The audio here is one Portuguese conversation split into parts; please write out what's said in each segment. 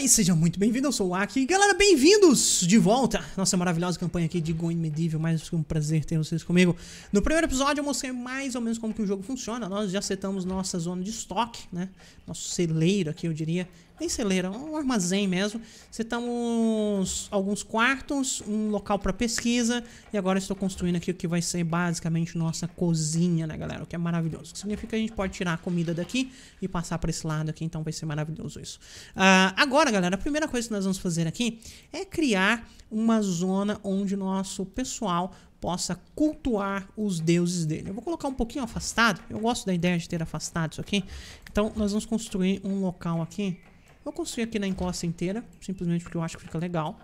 aí, seja muito bem-vindo, eu sou o Aki. Galera, bem-vindos de volta. Nossa maravilhosa campanha aqui de Going Medieval, mais um prazer ter vocês comigo. No primeiro episódio eu mostrei mais ou menos como que o jogo funciona. Nós já setamos nossa zona de estoque, né? Nosso celeiro aqui, eu diria nem celeira, é um armazém mesmo. Citamos alguns quartos, um local para pesquisa e agora estou construindo aqui o que vai ser basicamente nossa cozinha, né, galera? O que é maravilhoso. significa que a gente pode tirar a comida daqui e passar para esse lado aqui, então vai ser maravilhoso isso. Uh, agora, galera, a primeira coisa que nós vamos fazer aqui é criar uma zona onde nosso pessoal possa cultuar os deuses dele. Eu vou colocar um pouquinho afastado. Eu gosto da ideia de ter afastado isso aqui. Então, nós vamos construir um local aqui Vou construir aqui na encosta inteira, simplesmente porque eu acho que fica legal.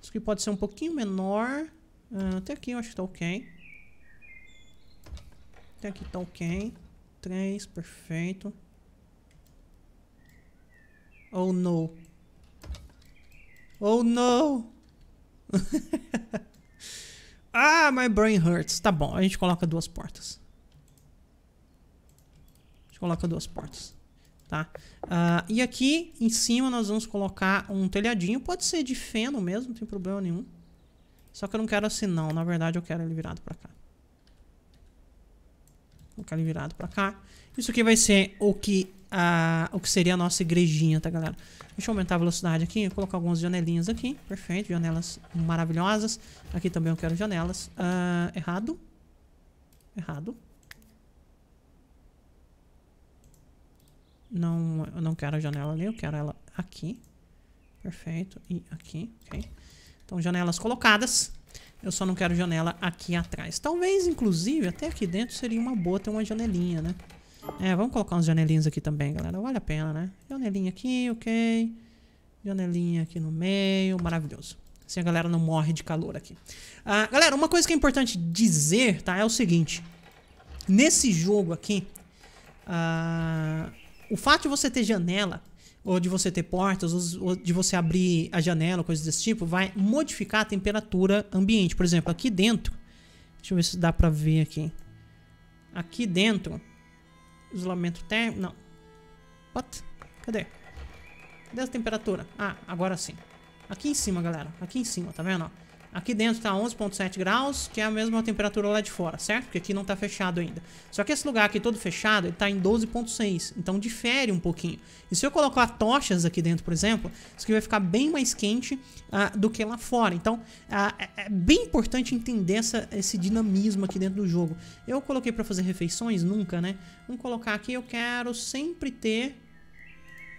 Isso aqui pode ser um pouquinho menor. Uh, até aqui eu acho que tá ok. Até aqui tá ok. Três, perfeito. Oh no. Oh no! ah, my brain hurts. Tá bom, a gente coloca duas portas. A gente coloca duas portas. Tá? Uh, e aqui em cima nós vamos colocar um telhadinho, pode ser de feno mesmo, não tem problema nenhum. Só que eu não quero assim não, na verdade eu quero ele virado pra cá. Vou colocar ele virado pra cá. Isso aqui vai ser o que, uh, o que seria a nossa igrejinha, tá galera? Deixa eu aumentar a velocidade aqui, colocar algumas janelinhas aqui, perfeito, janelas maravilhosas. Aqui também eu quero janelas. Uh, errado, errado. Não, eu não quero a janela ali, eu quero ela aqui. Perfeito. E aqui, ok. Então, janelas colocadas. Eu só não quero janela aqui atrás. Talvez, inclusive, até aqui dentro seria uma boa ter uma janelinha, né? É, vamos colocar umas janelinhas aqui também, galera. Vale a pena, né? Janelinha aqui, ok. Janelinha aqui no meio. Maravilhoso. Assim a galera não morre de calor aqui. Ah, galera, uma coisa que é importante dizer, tá? É o seguinte. Nesse jogo aqui... Ah, o fato de você ter janela, ou de você ter portas, ou de você abrir a janela, coisas desse tipo, vai modificar a temperatura ambiente. Por exemplo, aqui dentro, deixa eu ver se dá pra ver aqui. Aqui dentro, isolamento térmico, não. What? Cadê? Cadê a temperatura? Ah, agora sim. Aqui em cima, galera. Aqui em cima, tá vendo? Ó? Aqui dentro está 11.7 graus, que é a mesma temperatura lá de fora, certo? Porque aqui não está fechado ainda. Só que esse lugar aqui todo fechado, ele está em 12.6, então difere um pouquinho. E se eu colocar tochas aqui dentro, por exemplo, isso aqui vai ficar bem mais quente uh, do que lá fora. Então, uh, é bem importante entender essa, esse dinamismo aqui dentro do jogo. Eu coloquei para fazer refeições? Nunca, né? Vamos colocar aqui, eu quero sempre ter...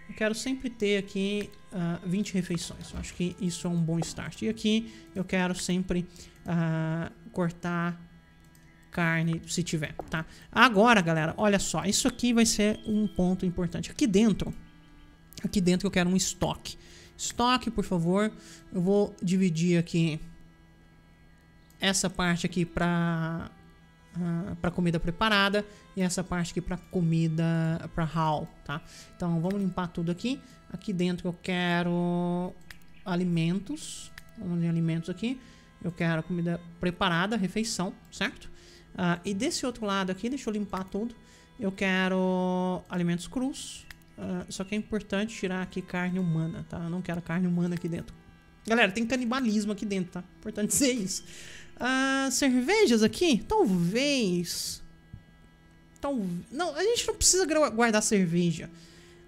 Eu quero sempre ter aqui uh, ah, 20 refeições. Eu acho que isso é um bom start. E aqui eu quero sempre uh, cortar carne, se tiver, tá? Agora, galera, olha só. Isso aqui vai ser um ponto importante. Aqui dentro, aqui dentro eu quero um estoque. Estoque, por favor. Eu vou dividir aqui essa parte aqui para ah, para comida preparada e essa parte aqui para comida para hall tá? Então vamos limpar tudo aqui. Aqui dentro eu quero alimentos, vamos em alimentos aqui. Eu quero comida preparada, refeição, certo? Uh, e desse outro lado aqui, deixa eu limpar tudo. Eu quero alimentos crus. Uh, só que é importante tirar aqui carne humana, tá? Eu não quero carne humana aqui dentro. Galera, tem canibalismo aqui dentro, tá? Importante ser isso. Ah, cervejas aqui? Talvez. Talvez. Não, a gente não precisa guardar cerveja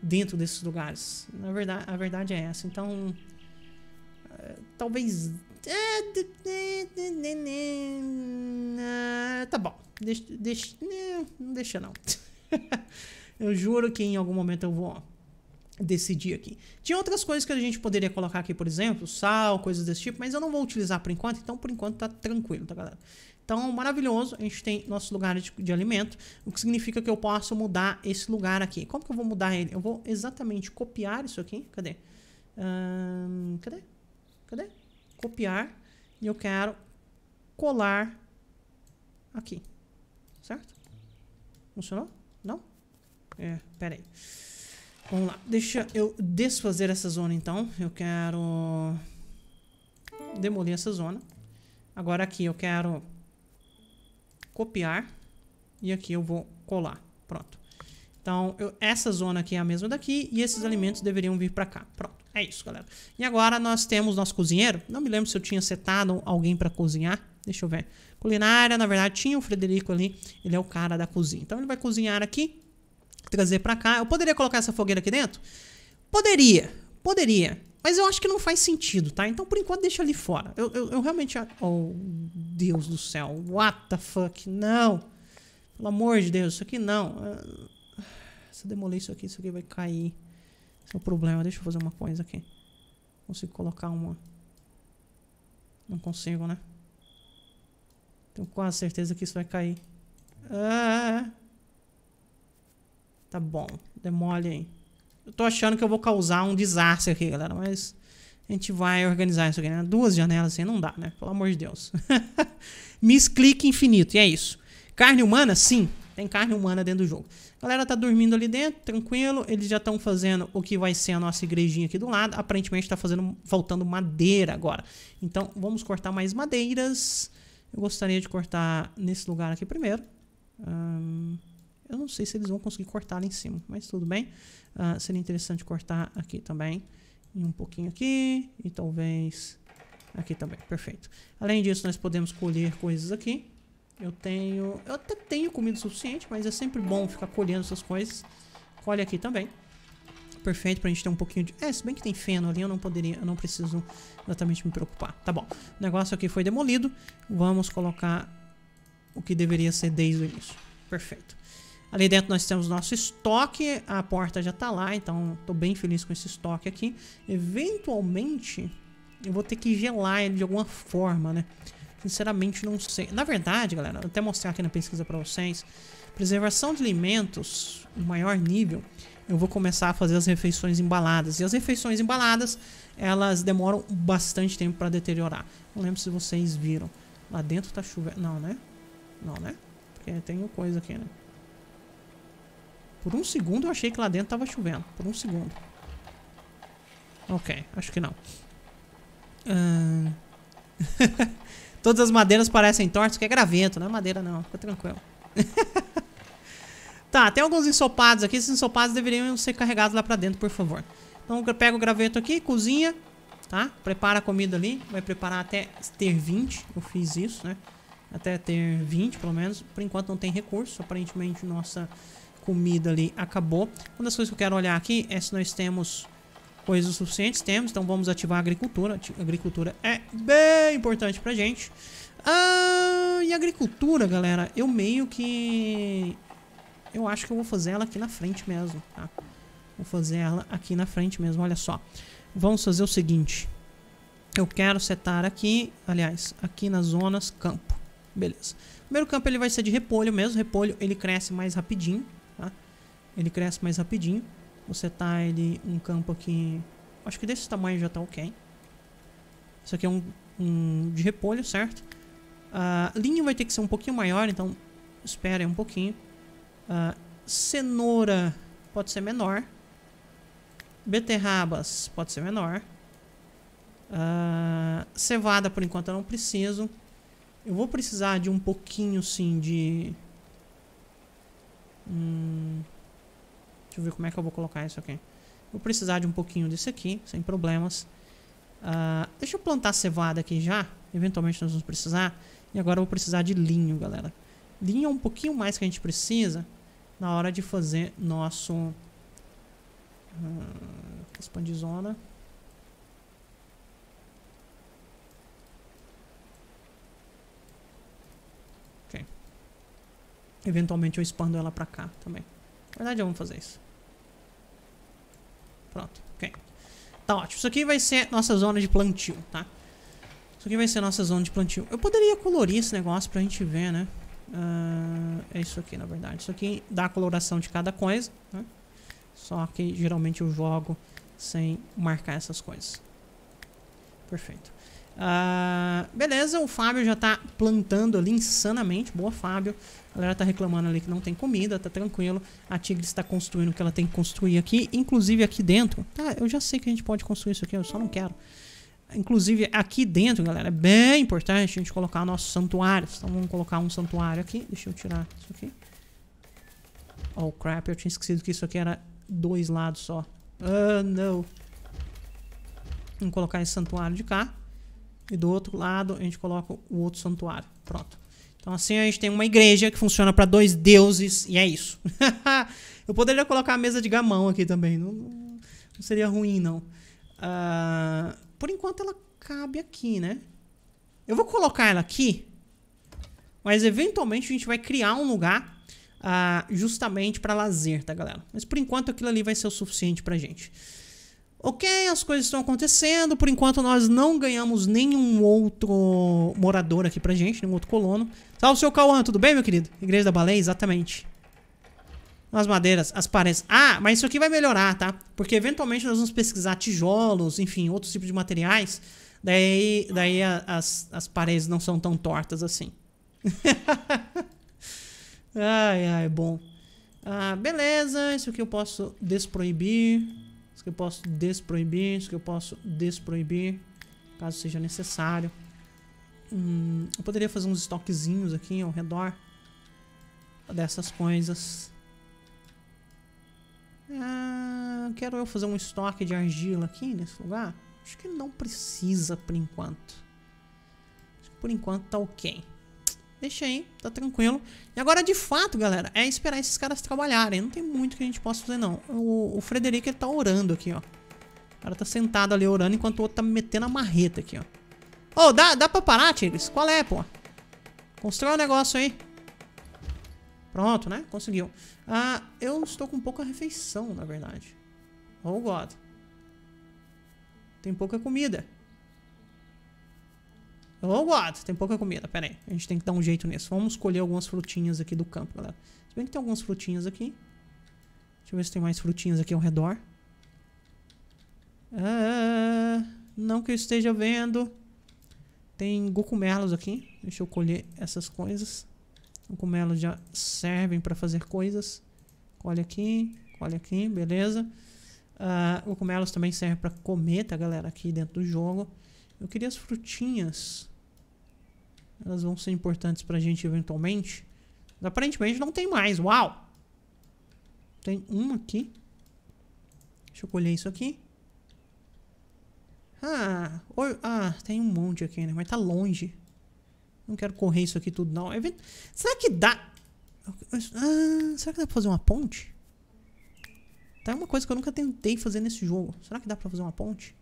dentro desses lugares. Na verdade, a verdade é essa. Então. Eh, talvez. É, né, né, né, tá bom. Deixa. deixa... Não, deixa não. eu juro que em algum momento eu vou decidir aqui. Tinha outras coisas que a gente poderia colocar aqui, por exemplo, sal, coisas desse tipo, mas eu não vou utilizar por enquanto, então por enquanto tá tranquilo, tá galera? Então, maravilhoso, a gente tem nosso lugar de, de alimento, o que significa que eu posso mudar esse lugar aqui. Como que eu vou mudar ele? Eu vou exatamente copiar isso aqui, cadê? cadê? Cadê? Copiar, e eu quero colar aqui, certo? Funcionou? Não? É, pera aí. Vamos lá, deixa eu desfazer essa zona então. Eu quero demolir essa zona. Agora aqui eu quero copiar e aqui eu vou colar. Pronto. Então, eu, essa zona aqui é a mesma daqui e esses alimentos deveriam vir para cá. Pronto. É isso, galera. E agora nós temos nosso cozinheiro. Não me lembro se eu tinha setado alguém para cozinhar. Deixa eu ver. Culinária, na verdade, tinha o Frederico ali. Ele é o cara da cozinha. Então, ele vai cozinhar aqui trazer para cá. Eu poderia colocar essa fogueira aqui dentro? Poderia, poderia. Mas eu acho que não faz sentido, tá? Então, por enquanto, deixa ali fora. Eu, eu, eu realmente... Oh, Deus do céu. What the fuck? Não. Pelo amor de Deus, isso aqui não. Ah, se eu demolir isso aqui, isso aqui vai cair. Esse é o problema. Deixa eu fazer uma coisa aqui. Consigo colocar uma... Não consigo, né? Tenho quase certeza que isso vai cair. Ah... ah, ah. Tá bom, aí Eu tô achando que eu vou causar um desastre aqui, galera, mas a gente vai organizar isso aqui, né? Duas janelas assim não dá, né? Pelo amor de Deus. clique infinito, e é isso. Carne humana? Sim, tem carne humana dentro do jogo. A galera tá dormindo ali dentro, tranquilo. Eles já estão fazendo o que vai ser a nossa igrejinha aqui do lado. Aparentemente tá fazendo, faltando madeira agora. Então, vamos cortar mais madeiras. Eu gostaria de cortar nesse lugar aqui primeiro. Hum... Eu não sei se eles vão conseguir cortar lá em cima, mas tudo bem. Uh, seria interessante cortar aqui também. E um pouquinho aqui, e talvez aqui também, perfeito. Além disso, nós podemos colher coisas aqui. Eu tenho... Eu até tenho comida suficiente, mas é sempre bom ficar colhendo essas coisas. Colhe aqui também. Perfeito, pra gente ter um pouquinho de... É, se bem que tem feno ali, eu não poderia... Eu não preciso exatamente me preocupar. Tá bom. O negócio aqui foi demolido. Vamos colocar o que deveria ser desde o início. Perfeito. Ali dentro nós temos nosso estoque, a porta já está lá, então estou bem feliz com esse estoque aqui. Eventualmente, eu vou ter que gelar ele de alguma forma, né? Sinceramente, não sei. Na verdade, galera, vou até mostrar aqui na pesquisa para vocês. Preservação de alimentos, o maior nível, eu vou começar a fazer as refeições embaladas. E as refeições embaladas, elas demoram bastante tempo para deteriorar. Não lembro se vocês viram. Lá dentro tá chovendo. Não, né? Não, né? Porque tem coisa aqui, né? Por um segundo eu achei que lá dentro tava chovendo. Por um segundo. Ok, acho que não. Todas as madeiras parecem tortas, que é gravento, não é madeira não. Fica tranquilo. tá, tem alguns ensopados aqui. Esses ensopados deveriam ser carregados lá pra dentro, por favor. Então eu pego o graveto aqui, cozinha, tá? Prepara a comida ali. Vai preparar até ter 20. Eu fiz isso, né? Até ter 20, pelo menos. Por enquanto não tem recurso. Aparentemente nossa comida ali acabou. Uma das coisas que eu quero olhar aqui é se nós temos coisas suficientes. Temos, então vamos ativar a agricultura. A agricultura é bem importante pra gente. Ah, e agricultura, galera, eu meio que... Eu acho que eu vou fazer ela aqui na frente mesmo, tá? Vou fazer ela aqui na frente mesmo, olha só. Vamos fazer o seguinte. Eu quero setar aqui, aliás, aqui nas zonas campo. Beleza. O primeiro campo ele vai ser de repolho mesmo. Repolho ele cresce mais rapidinho. Tá? Ele cresce mais rapidinho. Vou setar tá ele um campo aqui. Acho que desse tamanho já está ok. Isso aqui é um, um de repolho, certo? A uh, linha vai ter que ser um pouquinho maior, então espere um pouquinho. Uh, cenoura pode ser menor. Beterrabas pode ser menor. Uh, cevada, por enquanto, eu não preciso. Eu vou precisar de um pouquinho, sim, de Hum, deixa eu ver como é que eu vou colocar isso aqui. Vou precisar de um pouquinho desse aqui, sem problemas. Uh, deixa eu plantar cevada aqui já. Eventualmente nós vamos precisar. E agora eu vou precisar de linho, galera. Linho é um pouquinho mais que a gente precisa na hora de fazer nosso... Uh, ah, expandir é zona. Eventualmente eu expando ela pra cá também. Na verdade, vou fazer isso. Pronto, ok. Tá ótimo. Isso aqui vai ser nossa zona de plantio, tá? Isso aqui vai ser nossa zona de plantio. Eu poderia colorir esse negócio pra gente ver, né? Uh, é isso aqui, na verdade. Isso aqui dá a coloração de cada coisa, né? Só que geralmente eu jogo sem marcar essas coisas. Perfeito. Ah, beleza, o Fábio já tá plantando ali insanamente. Boa, Fábio. A galera tá reclamando ali que não tem comida, tá tranquilo. A Tigre está construindo o que ela tem que construir aqui. Inclusive aqui dentro. Tá, eu já sei que a gente pode construir isso aqui, eu só não quero. Inclusive aqui dentro, galera, é bem importante a gente colocar nossos santuários. Então vamos colocar um santuário aqui. Deixa eu tirar isso aqui. Oh, crap, eu tinha esquecido que isso aqui era dois lados só. Ah, oh, não. Vamos colocar esse santuário de cá. E do outro lado a gente coloca o outro santuário. Pronto. Então assim a gente tem uma igreja que funciona para dois deuses e é isso. Eu poderia colocar a mesa de gamão aqui também. Não, não seria ruim, não. Uh, por enquanto ela cabe aqui, né? Eu vou colocar ela aqui. Mas eventualmente a gente vai criar um lugar uh, justamente para lazer, tá, galera? Mas por enquanto aquilo ali vai ser o suficiente pra gente ok, as coisas estão acontecendo, por enquanto nós não ganhamos nenhum outro morador aqui pra gente, nenhum outro colono. Salve, seu Cauã, tudo bem, meu querido? Igreja da Baleia, exatamente. As madeiras, as paredes. Ah, mas isso aqui vai melhorar, tá? Porque eventualmente nós vamos pesquisar tijolos, enfim, outros tipos de materiais. Daí, daí a, as, as paredes não são tão tortas assim. ai, ai, bom. Ah, beleza, isso aqui eu posso desproibir que eu posso desproibir, isso que eu posso desproibir, caso seja necessário. Hum, eu poderia fazer uns estoquezinhos aqui ao redor dessas coisas. Ah, quero eu fazer um estoque de argila aqui nesse lugar? Acho que não precisa por enquanto. Por enquanto tá ok. Deixa aí, tá tranquilo. E agora, de fato, galera, é esperar esses caras trabalharem. Não tem muito que a gente possa fazer, não. O, o Frederico, ele tá orando aqui, ó. O cara tá sentado ali orando enquanto o outro tá metendo a marreta aqui, ó. Ô, oh, dá, dá pra parar, Tigres? Qual é, pô? Constrói o um negócio aí. Pronto, né? Conseguiu. Ah, eu estou com pouca refeição, na verdade. Oh, God. Tem pouca comida what? tem pouca comida, pera aí. A gente tem que dar um jeito nisso. Vamos colher algumas frutinhas aqui do campo, galera. Se bem que tem algumas frutinhas aqui. Deixa eu ver se tem mais frutinhas aqui ao redor. Ah, não que eu esteja vendo. Tem gucumelos aqui. Deixa eu colher essas coisas. Gucumelos já servem para fazer coisas. Colhe aqui, colhe aqui, beleza. Uh, também servem para comer, tá, galera? Aqui dentro do jogo. Eu queria as frutinhas. Elas vão ser importantes pra gente eventualmente. Mas aparentemente não tem mais. Uau! Tem uma aqui. Deixa eu colher isso aqui. Ah, ah, tem um monte aqui, né? Mas tá longe. Não quero correr isso aqui tudo, não. Será que dá? Ah, será que dá pra fazer uma ponte? Tá é uma coisa que eu nunca tentei fazer nesse jogo. Será que dá pra fazer uma ponte?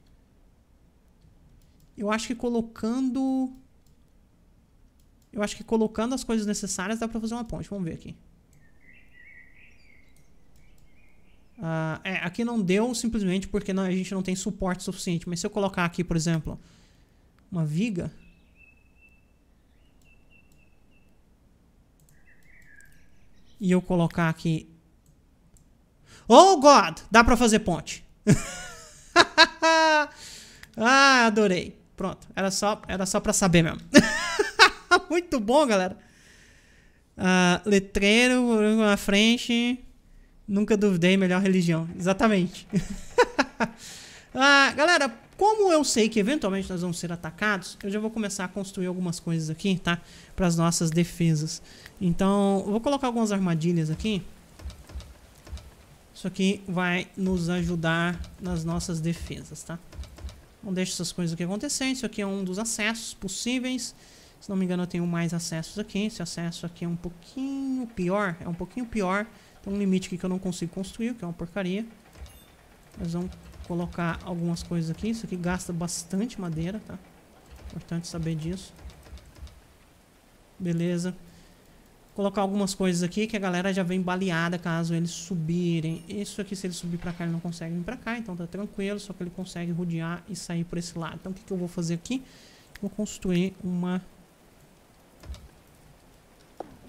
Eu acho que colocando... Eu acho que colocando as coisas necessárias dá pra fazer uma ponte. Vamos ver aqui. Uh, é, aqui não deu simplesmente porque não, a gente não tem suporte suficiente. Mas se eu colocar aqui, por exemplo, uma viga... E eu colocar aqui... Oh, God! Dá pra fazer ponte. ah, adorei. Pronto, era só, era só pra saber mesmo. Muito bom, galera. Uh, letreiro na frente. Nunca duvidei, melhor religião. Exatamente. uh, galera, como eu sei que eventualmente nós vamos ser atacados, eu já vou começar a construir algumas coisas aqui, tá? Para as nossas defesas. Então, eu vou colocar algumas armadilhas aqui. Isso aqui vai nos ajudar nas nossas defesas, tá? Não deixe essas coisas aqui acontecerem. Isso aqui é um dos acessos possíveis. Se não me engano, eu tenho mais acessos aqui. Esse acesso aqui é um pouquinho pior. É um pouquinho pior. Tem um limite aqui que eu não consigo construir, que é uma porcaria. Mas vamos colocar algumas coisas aqui. Isso aqui gasta bastante madeira, tá? Importante saber disso. Beleza colocar algumas coisas aqui que a galera já vem baleada caso eles subirem. Isso aqui, se ele subir pra cá, ele não consegue vir pra cá, então tá tranquilo, só que ele consegue rodear e sair por esse lado. Então o que, que eu vou fazer aqui? Vou construir uma...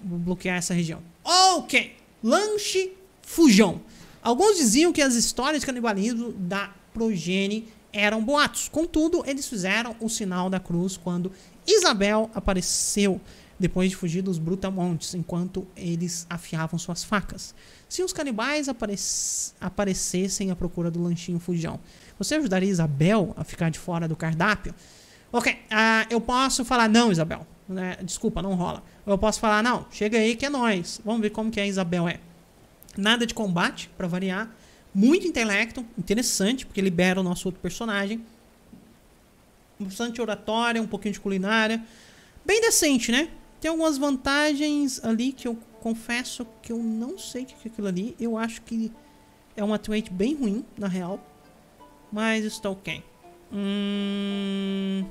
Vou bloquear essa região. Ok! Lanche Fujão. Alguns diziam que as histórias de canibalismo da progene eram boatos. Contudo, eles fizeram o sinal da cruz quando Isabel apareceu depois de fugir dos brutamontes, enquanto eles afiavam suas facas. Se os canibais apare aparecessem à procura do lanchinho fujão, você ajudaria Isabel a ficar de fora do cardápio? Ok, uh, eu posso falar não, Isabel. Né? Desculpa, não rola. eu posso falar, não, chega aí que é nós. Vamos ver como que a Isabel é. Nada de combate, para variar. Muito intelecto, interessante, porque libera o nosso outro personagem. Bastante oratória, um pouquinho de culinária. Bem decente, né? Tem algumas vantagens ali que eu confesso que eu não sei o que é aquilo ali. Eu acho que é uma trade bem ruim, na real. Mas está ok. Hum...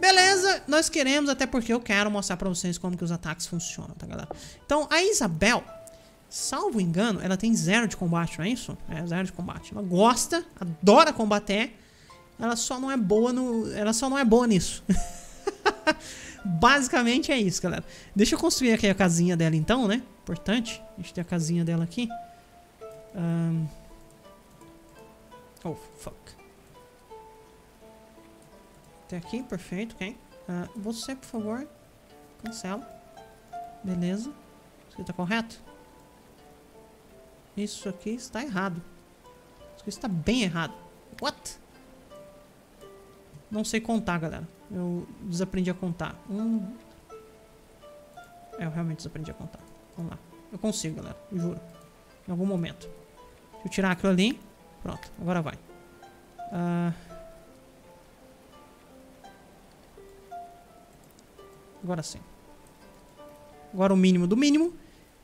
Beleza, nós queremos, até porque eu quero mostrar pra vocês como que os ataques funcionam, tá, galera? Então, a Isabel, salvo engano, ela tem zero de combate, não é isso? É, zero de combate. Ela gosta, adora combater, ela só não é boa no... Ela só não é boa nisso. Basicamente é isso, galera. Deixa eu construir aqui a casinha dela então, né? Importante. A gente tem a casinha dela aqui. Um... Oh, fuck. Até aqui, perfeito, ok. Uh, você, por favor, cancela. Beleza. Você tá correto? Isso aqui está errado. Isso aqui está bem errado. What? Não sei contar, galera. Eu desaprendi a contar. Um... É, eu realmente desaprendi a contar. Vamos lá. Eu consigo, galera. Eu juro. Em algum momento. Deixa eu tirar aquilo ali. Pronto. Agora vai. Ah, agora sim. Agora o mínimo do mínimo.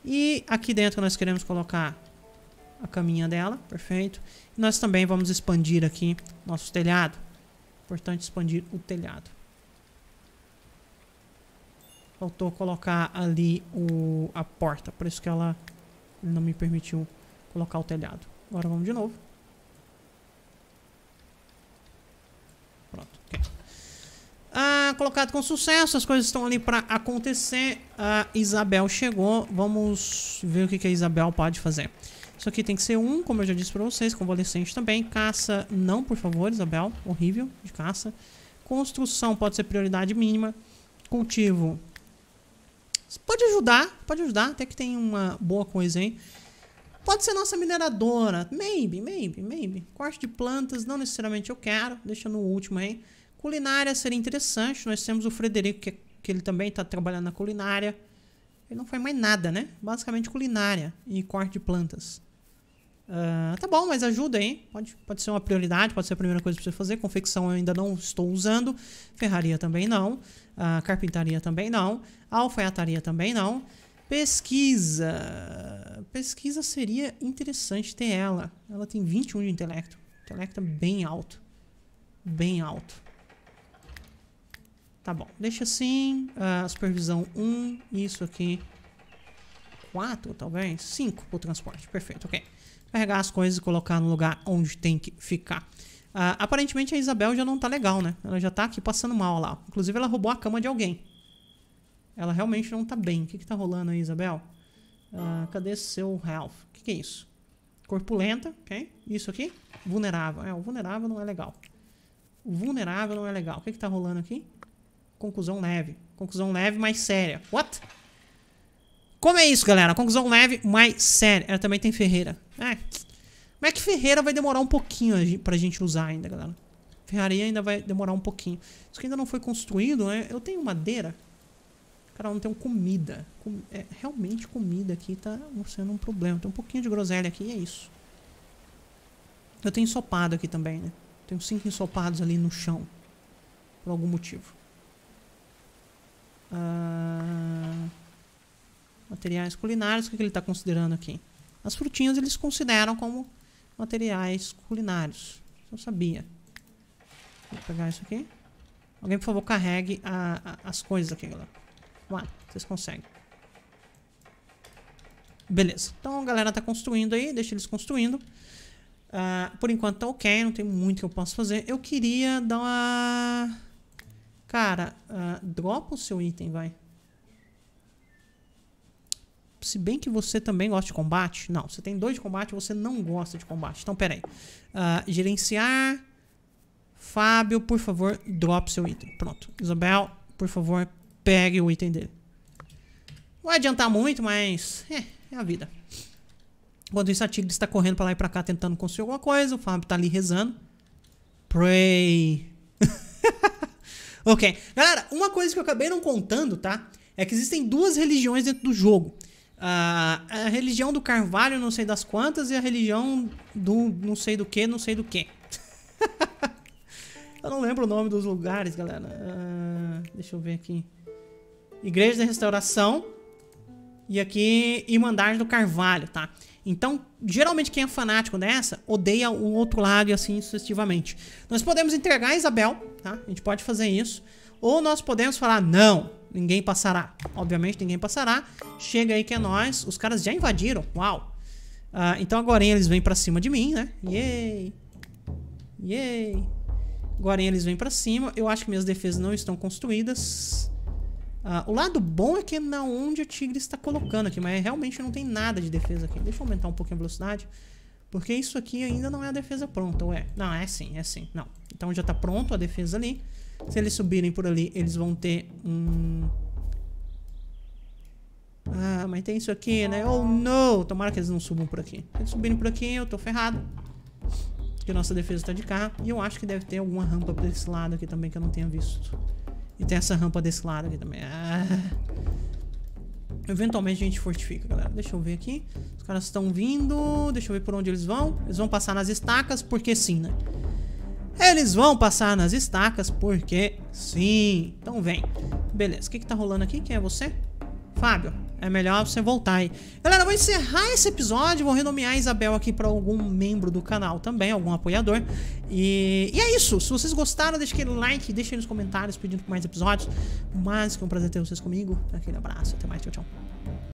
E aqui dentro nós queremos colocar a caminha dela, perfeito. E nós também vamos expandir aqui nosso telhado. Importante expandir o telhado. Faltou colocar ali o, a porta. Por isso que ela não me permitiu colocar o telhado. Agora vamos de novo. Pronto. Okay. Ah, colocado com sucesso. As coisas estão ali para acontecer. A Isabel chegou. Vamos ver o que, que a Isabel pode fazer. Isso aqui tem que ser um, como eu já disse pra vocês. Convalescente também. Caça, não, por favor, Isabel. Horrível de caça. Construção pode ser prioridade mínima. Cultivo, pode ajudar, pode ajudar, até que tem uma boa coisa aí. Pode ser nossa mineradora. Maybe, maybe, maybe. Corte de plantas, não necessariamente eu quero. Deixa no último aí. Culinária seria interessante. Nós temos o Frederico, que, é, que ele também está trabalhando na culinária. Ele não faz mais nada, né? Basicamente culinária e corte de plantas. Ah, tá bom, mas ajuda, hein? Pode, pode ser uma prioridade, pode ser a primeira coisa pra você fazer. Confecção eu ainda não estou usando. Ferraria também não. Uh, carpintaria também não. Alfaiataria também não. Pesquisa. Pesquisa seria interessante ter ela. Ela tem 21 de intelecto. Intelecto é bem alto. Bem alto. Tá bom, deixa assim. Uh, supervisão 1. Isso aqui. 4, talvez. 5 pro transporte. Perfeito, ok carregar as coisas e colocar no lugar onde tem que ficar. Ah, aparentemente a Isabel já não tá legal, né? Ela já tá aqui passando mal lá. Inclusive, ela roubou a cama de alguém. Ela realmente não tá bem. O que, que tá rolando aí, Isabel? Ah, cadê seu Ralph? O que, que é isso? Corpulenta, ok? Isso aqui? Vulnerável. É, o vulnerável não é legal. O vulnerável não é legal. O que, que tá rolando aqui? Conclusão leve. Conclusão leve, mais séria. What? Como é isso, galera? Conclusão leve, mas séria. Ela também tem Ferreira. É. Mas é que Ferreira vai demorar um pouquinho pra gente usar ainda, galera. Ferraria ainda vai demorar um pouquinho. Isso que ainda não foi construído, né? Eu tenho madeira. Cara, eu não tenho comida. Com... É, realmente comida aqui tá sendo um problema. Tem um pouquinho de groselha aqui e é isso. Eu tenho ensopado aqui também, né? Tenho cinco ensopados ali no chão. Por algum motivo. Ah... Uh materiais culinários, o que, que ele está considerando aqui? As frutinhas eles consideram como materiais culinários. Eu sabia. Vou pegar isso aqui. Alguém, por favor, carregue a, a, as coisas aqui, galera. Vamos lá, vocês conseguem. Beleza. Então a galera tá construindo aí, deixa eles construindo. Uh, por enquanto tá ok, não tem muito que eu possa fazer. Eu queria dar uma... Cara, uh, dropa o seu item, vai se bem que você também gosta de combate. Não, você tem dois de combate, você não gosta de combate. Então, pera aí. Uh, gerenciar. Fábio, por favor, drop seu item. Pronto. Isabel, por favor, pegue o item dele. Não vai adiantar muito, mas é, é a vida. Enquanto isso, a Tigre está correndo para lá e para cá tentando conseguir alguma coisa. O Fábio está ali rezando. Pray. ok. Galera, uma coisa que eu acabei não contando, tá? É que existem duas religiões dentro do jogo a, religião do Carvalho, não sei das quantas, e a religião do não sei do que, não sei do que. eu não lembro o nome dos lugares, galera. Uh, deixa eu ver aqui. Igreja da Restauração e aqui Irmandade do Carvalho, tá? Então, geralmente quem é fanático dessa odeia o outro lado e assim sucessivamente. Nós podemos entregar a Isabel, tá? A gente pode fazer isso. Ou nós podemos falar, não, Ninguém passará. Obviamente, ninguém passará. Chega aí que é nós. Os caras já invadiram. Uau. Uh, então agora eles vêm pra cima de mim, né? Yay. Yay. Agora eles vêm pra cima. Eu acho que minhas defesas não estão construídas. Uh, o lado bom é que é na onde o tigre está colocando aqui. Mas realmente não tem nada de defesa aqui. Deixa eu aumentar um pouquinho a velocidade. Porque isso aqui ainda não é a defesa pronta, ué. Não, é sim, é sim. Não. Então já tá pronto a defesa ali. Se eles subirem por ali, eles vão ter um... Ah, mas tem isso aqui, né? Oh, não! Tomara que eles não subam por aqui. Se eles subirem por aqui, eu tô ferrado. Porque nossa defesa tá de cá. E eu acho que deve ter alguma rampa pra esse lado aqui também que eu não tenha visto. E tem essa rampa desse lado aqui também. Ah. Eventualmente a gente fortifica, galera. Deixa eu ver aqui. Os caras estão vindo. Deixa eu ver por onde eles vão. Eles vão passar nas estacas, porque sim, né? Eles vão passar nas estacas, porque sim. Então vem. Beleza, o que que tá rolando aqui? Quem é você? Fábio, é melhor você voltar aí. Galera, vou encerrar esse episódio, vou renomear a Isabel aqui para algum membro do canal também, algum apoiador. E, e é isso. Se vocês gostaram, deixa aquele like, deixa aí nos comentários pedindo por mais episódios. Mas que é um prazer ter vocês comigo. Aquele abraço, até mais, tchau, tchau.